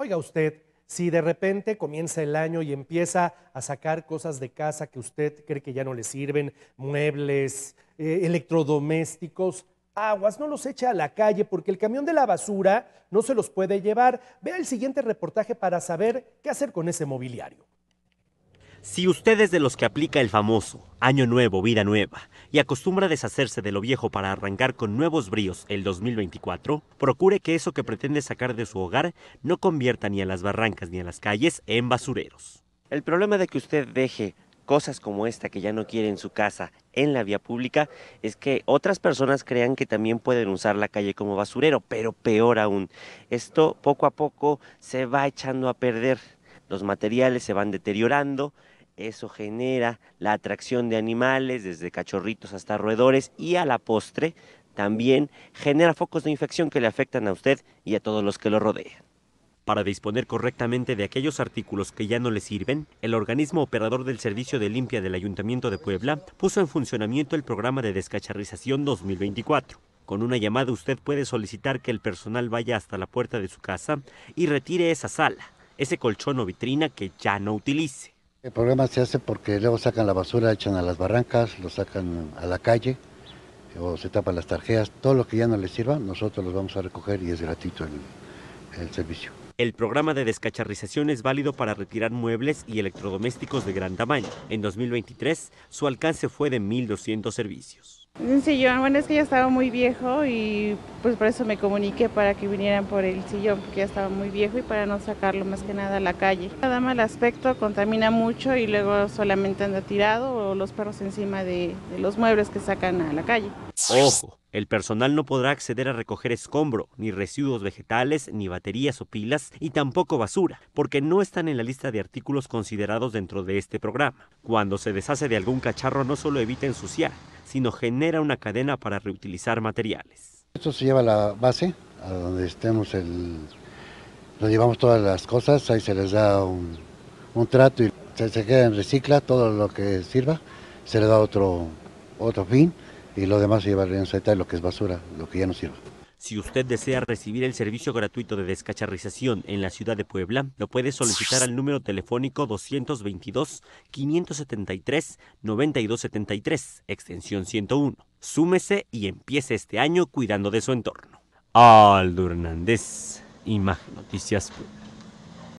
Oiga usted, si de repente comienza el año y empieza a sacar cosas de casa que usted cree que ya no le sirven, muebles, eh, electrodomésticos, aguas, no los echa a la calle porque el camión de la basura no se los puede llevar. Vea el siguiente reportaje para saber qué hacer con ese mobiliario. Si usted es de los que aplica el famoso Año Nuevo, Vida Nueva, y acostumbra deshacerse de lo viejo para arrancar con nuevos bríos el 2024, procure que eso que pretende sacar de su hogar no convierta ni a las barrancas ni a las calles en basureros. El problema de que usted deje cosas como esta que ya no quiere en su casa en la vía pública es que otras personas crean que también pueden usar la calle como basurero, pero peor aún, esto poco a poco se va echando a perder, los materiales se van deteriorando, eso genera la atracción de animales, desde cachorritos hasta roedores, y a la postre también genera focos de infección que le afectan a usted y a todos los que lo rodean. Para disponer correctamente de aquellos artículos que ya no le sirven, el organismo operador del Servicio de Limpia del Ayuntamiento de Puebla puso en funcionamiento el programa de descacharrización 2024. Con una llamada usted puede solicitar que el personal vaya hasta la puerta de su casa y retire esa sala, ese colchón o vitrina que ya no utilice. El programa se hace porque luego sacan la basura, echan a las barrancas, lo sacan a la calle o se tapan las tarjeas, todo lo que ya no les sirva, nosotros los vamos a recoger y es gratuito el, el servicio. El programa de descacharrización es válido para retirar muebles y electrodomésticos de gran tamaño. En 2023, su alcance fue de 1.200 servicios. Un sillón, bueno, es que ya estaba muy viejo y pues por eso me comuniqué para que vinieran por el sillón, porque ya estaba muy viejo y para no sacarlo más que nada a la calle. Da mal aspecto, contamina mucho y luego solamente anda tirado o los perros encima de, de los muebles que sacan a la calle. Ojo, el personal no podrá acceder a recoger escombro, ni residuos vegetales, ni baterías o pilas, y tampoco basura, porque no están en la lista de artículos considerados dentro de este programa. Cuando se deshace de algún cacharro no solo evita ensuciar, sino genera una cadena para reutilizar materiales. Esto se lleva a la base, a donde estemos el... llevamos todas las cosas, ahí se les da un, trato y se, queda en recicla todo lo que sirva, se le da otro, otro fin y lo demás se lleva a y lo que es basura, lo que ya no sirva. Si usted desea recibir el servicio gratuito de descacharrización en la ciudad de Puebla, lo puede solicitar al número telefónico 222-573-9273, extensión 101. Súmese y empiece este año cuidando de su entorno. Aldo Hernández, Imagen Noticias Puebla.